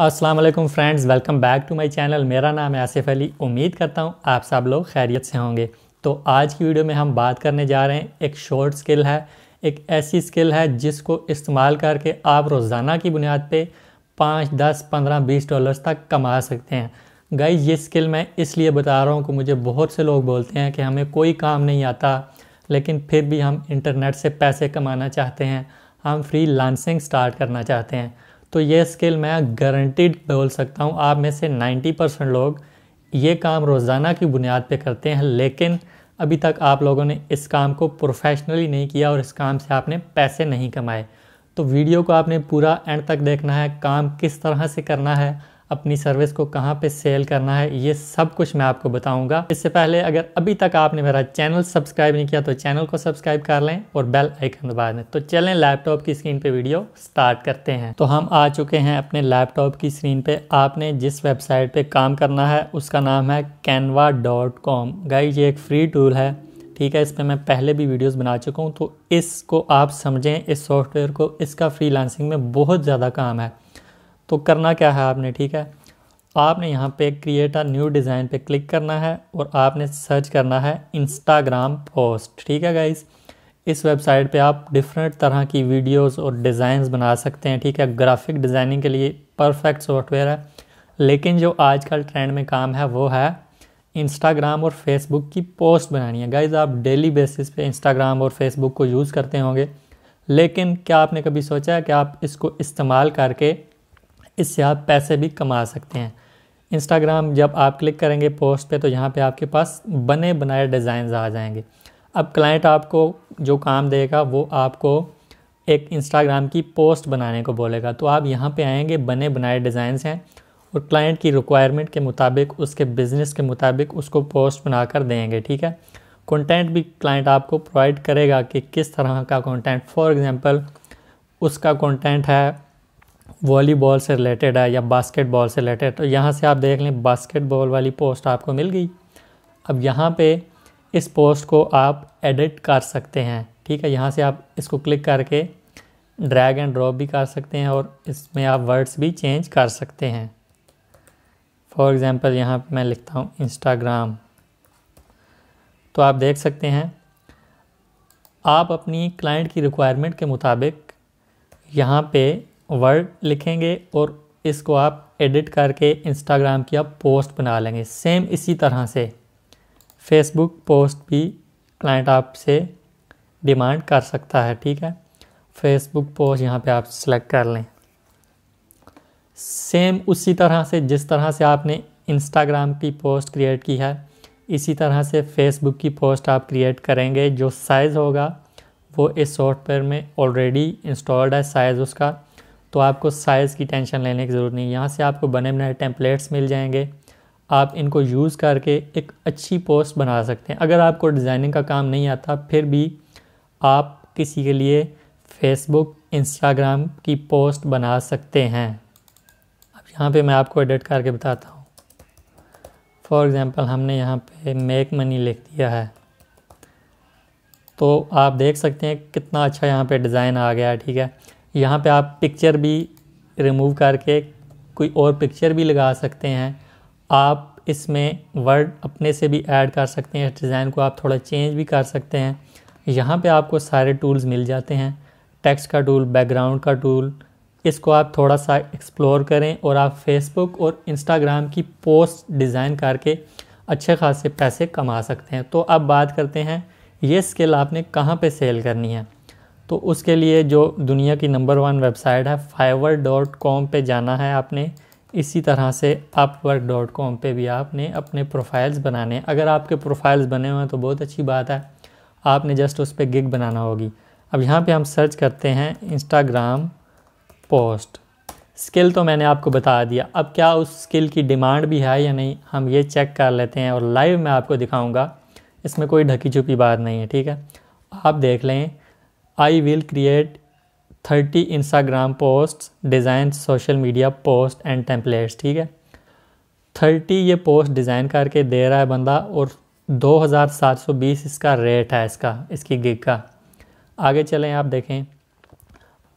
अस्सलाम वालेकुम friends welcome back to my channel मेरा नाम है आसिफ अली उम्मीद करता हूँ आप सब लोग खैरियत से होंगे तो आज की वीडियो में हम बात करने जा रहे हैं एक शॉर्ट स्किल है एक ऐसी स्किल है जिसको इस्तेमाल करके आप रोज़ाना की बुनियाद पे पाँच दस पंद्रह बीस डॉलर्स तक कमा सकते हैं गई ये स्किल मैं इसलिए बता रहा हूँ कि मुझे बहुत से लोग बोलते हैं कि हमें कोई काम नहीं आता लेकिन फिर भी हम इंटरनेट से पैसे कमाना चाहते हैं हम फ्री लांसिंग स्टार्ट करना चाहते हैं तो ये स्किल मैं गारंटीड बोल सकता हूँ आप में से 90 परसेंट लोग ये काम रोज़ाना की बुनियाद पे करते हैं लेकिन अभी तक आप लोगों ने इस काम को प्रोफेशनली नहीं किया और इस काम से आपने पैसे नहीं कमाए तो वीडियो को आपने पूरा एंड तक देखना है काम किस तरह से करना है अपनी सर्विस को कहाँ पे सेल करना है ये सब कुछ मैं आपको बताऊंगा इससे पहले अगर अभी तक आपने मेरा चैनल सब्सक्राइब नहीं किया तो चैनल को सब्सक्राइब कर लें और बेल आइकन दबा दें तो चलें लैपटॉप की स्क्रीन पे वीडियो स्टार्ट करते हैं तो हम आ चुके हैं अपने लैपटॉप की स्क्रीन पे आपने जिस वेबसाइट पे काम करना है उसका नाम है कैनवा डॉट कॉम ये एक फ्री टूल है ठीक है इस पर मैं पहले भी वीडियोज बना चुका हूँ तो इसको आप समझें इस सॉफ्टवेयर को इसका फ्री में बहुत ज़्यादा काम है तो करना क्या है आपने ठीक है आपने यहाँ पे क्रिएट अ न्यू डिज़ाइन पे क्लिक करना है और आपने सर्च करना है इंस्टाग्राम पोस्ट ठीक है गाइस इस वेबसाइट पे आप डिफरेंट तरह की वीडियोस और डिज़ाइंस बना सकते हैं ठीक है ग्राफिक डिज़ाइनिंग के लिए परफेक्ट सॉफ्टवेयर है लेकिन जो आजकल ट्रेंड में काम है वो है इंस्टाग्राम और फेसबुक की पोस्ट बनानी है गाइज आप डेली बेसिस पे इंस्टाग्राम और फेसबुक को यूज़ करते होंगे लेकिन क्या आपने कभी सोचा है कि आप इसको इस्तेमाल करके इससे आप पैसे भी कमा सकते हैं इंस्टाग्राम जब आप क्लिक करेंगे पोस्ट पे तो यहाँ पे आपके पास बने बनाए डिज़ाइन आ जाएंगे अब क्लाइंट आपको जो काम देगा वो आपको एक इंस्टाग्राम की पोस्ट बनाने को बोलेगा तो आप यहाँ पे आएंगे बने बनाए डिज़ाइंस हैं और क्लाइंट की रिक्वायरमेंट के मुताबिक उसके बिज़नेस के मुताबिक उसको पोस्ट बना कर देंगे ठीक है कंटेंट भी क्लाइंट आपको प्रोवाइड करेगा कि किस तरह का कंटेंट फॉर एग्जांपल उसका कंटेंट है वॉलीबॉल से रिलेटेड है या बास्केटबॉल से रिलेटेड तो यहाँ से आप देख लें बास्केटबॉल वाली पोस्ट आपको मिल गई अब यहाँ पे इस पोस्ट को आप एडिट कर सकते हैं ठीक है यहाँ से आप इसको क्लिक करके ड्रैग एंड ड्रॉप भी कर सकते हैं और इसमें आप वर्ड्स भी चेंज कर सकते हैं फॉर एग्ज़ाम्पल यहाँ पर मैं लिखता हूँ इंस्टाग्राम तो आप देख सकते हैं आप अपनी क्लाइंट की रिक्वायरमेंट के मुताबिक यहाँ पे वर्ड लिखेंगे और इसको आप एडिट करके इंस्टाग्राम की आप पोस्ट बना लेंगे सेम इसी तरह से फेसबुक पोस्ट भी क्लाइंट आपसे डिमांड कर सकता है ठीक है फेसबुक पोस्ट यहाँ पे आप सेलेक्ट कर लें सेम उसी तरह से जिस तरह से आपने इंस्टाग्राम की पोस्ट क्रिएट की है इसी तरह से फेसबुक की पोस्ट आप क्रिएट करेंगे जो साइज़ होगा वो इस सॉफ्टवेयर में ऑलरेडी इंस्टॉल्ड है साइज़ उसका तो आपको साइज़ की टेंशन लेने की ज़रूरत नहीं यहाँ से आपको बने बनाए टेम्पलेट्स मिल जाएंगे आप इनको यूज़ करके एक अच्छी पोस्ट बना सकते हैं अगर आपको डिज़ाइनिंग का काम नहीं आता फिर भी आप किसी के लिए फेसबुक इंस्टाग्राम की पोस्ट बना सकते हैं अब यहाँ पे मैं आपको एडिट करके बताता हूँ फॉर एग्ज़ाम्पल हमने यहाँ पे मेक मनी लिख दिया है तो आप देख सकते हैं कितना अच्छा यहाँ पे डिज़ाइन आ गया है ठीक है यहाँ पे आप पिक्चर भी रिमूव करके कोई और पिक्चर भी लगा सकते हैं आप इसमें वर्ड अपने से भी ऐड कर सकते हैं डिज़ाइन को आप थोड़ा चेंज भी कर सकते हैं यहाँ पे आपको सारे टूल्स मिल जाते हैं टेक्स्ट का टूल बैकग्राउंड का टूल इसको आप थोड़ा सा एक्सप्लोर करें और आप फेसबुक और इंस्टाग्राम की पोस्ट डिज़ाइन करके अच्छे खासे पैसे कमा सकते हैं तो अब बात करते हैं ये स्किल आपने कहाँ पे सेल करनी है तो उसके लिए जो दुनिया की नंबर वन वेबसाइट है फाइवर डॉट कॉम पर जाना है आपने इसी तरह से अपवर्क डॉट कॉम पर भी आपने अपने प्रोफाइल्स बनाने हैं अगर आपके प्रोफाइल्स बने हुए हैं तो बहुत अच्छी बात है आपने जस्ट उस पर गिग बनाना होगी अब यहाँ पे हम सर्च करते हैं इंस्टाग्राम पोस्ट स्किल तो मैंने आपको बता दिया अब क्या उस स्किल की डिमांड भी है या नहीं हम ये चेक कर लेते हैं और लाइव मैं आपको दिखाऊंगा इसमें कोई ढकी छुपी बात नहीं है ठीक है आप देख लें I will create thirty Instagram post design social media post and templates ठीक है थर्टी ये पोस्ट डिज़ाइन करके दे रहा है बंदा और दो हज़ार सात सौ बीस इसका रेट है इसका इसकी गिग का आगे चलें आप देखें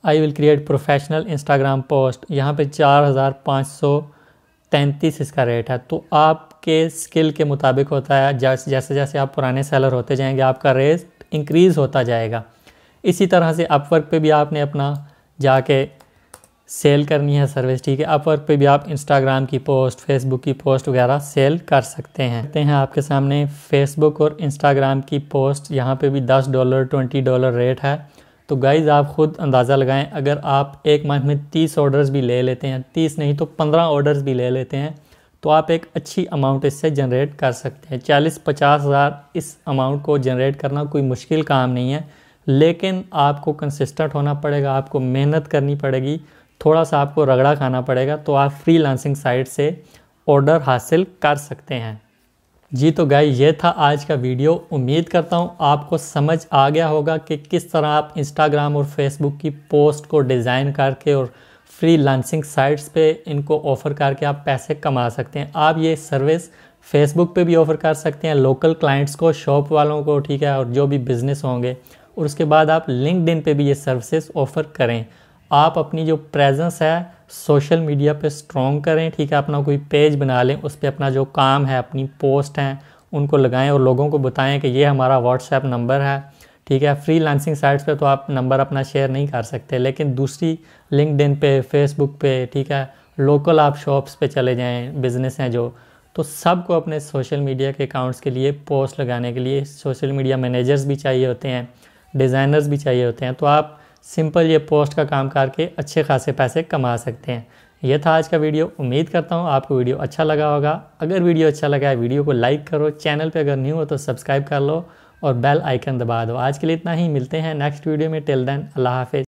I will create professional Instagram post यहाँ पे तैंतीस इसका रेट है तो आपके स्किल के मुताबिक होता है जैसे जैसे जैसे आप पुराने सेलर होते जाएंगे आपका रेट इंक्रीज़ होता जाएगा इसी तरह से अपवर्क पे भी आपने अपना जाके सेल करनी है सर्विस ठीक है अपवर्क पे भी आप इंस्टाग्राम की पोस्ट फेसबुक की पोस्ट वगैरह सेल कर सकते हैं देखते हैं आपके सामने फेसबुक और इंस्टाग्राम की पोस्ट यहाँ पे भी दस डॉलर ट्वेंटी डॉलर रेट है तो गाइज़ आप ख़ुद अंदाज़ा लगाएं अगर आप एक मंथ में तीस ऑर्डर्स भी ले लेते हैं तीस नहीं तो पंद्रह ऑर्डर्स भी ले लेते हैं तो आप एक अच्छी अमाउंट इससे जनरेट कर सकते हैं चालीस पचास हज़ार इस अमाउंट को जनरेट करना कोई मुश्किल काम नहीं है लेकिन आपको कंसिस्टेंट होना पड़ेगा आपको मेहनत करनी पड़ेगी थोड़ा सा आपको रगड़ा खाना पड़ेगा तो आप फ्री लांसिंग साइट से ऑर्डर हासिल कर सकते हैं जी तो गाय ये था आज का वीडियो उम्मीद करता हूँ आपको समझ आ गया होगा कि किस तरह आप इंस्टाग्राम और फेसबुक की पोस्ट को डिज़ाइन करके और फ्री लांसिंग साइट्स पे इनको ऑफ़र करके आप पैसे कमा सकते हैं आप ये सर्विस फेसबुक पे भी ऑफ़र कर सकते हैं लोकल क्लाइंट्स को शॉप वालों को ठीक है और जो भी बिज़नेस होंगे और उसके बाद आप लिंकड पे भी ये सर्विसेज ऑफ़र करें आप अपनी जो प्रेजेंस है सोशल मीडिया पे स्ट्रॉन्ग करें ठीक है अपना कोई पेज बना लें उस पर अपना जो काम है अपनी पोस्ट हैं उनको लगाएं और लोगों को बताएं कि ये हमारा व्हाट्सएप नंबर है ठीक है फ्री लांसिंग साइट्स पर तो आप नंबर अपना शेयर नहीं कर सकते लेकिन दूसरी लिंकड इन पे फेसबुक पे ठीक है लोकल आप शॉप्स पे चले जाएं बिज़नेस हैं जो तो सबको अपने सोशल मीडिया के अकाउंट्स के लिए पोस्ट लगाने के लिए सोशल मीडिया मैनेजर्स भी चाहिए होते हैं डिज़ाइनर्स भी चाहिए होते हैं तो आप सिंपल ये पोस्ट का काम करके अच्छे खासे पैसे कमा सकते हैं यह था आज का वीडियो उम्मीद करता हूँ आपको वीडियो अच्छा लगा होगा अगर वीडियो अच्छा लगा है वीडियो को लाइक करो चैनल पे अगर न्यू हो तो सब्सक्राइब कर लो और बेल आइकन दबा दो आज के लिए इतना ही मिलते हैं नेक्स्ट वीडियो में टिल देन अल्लाह हाफिज़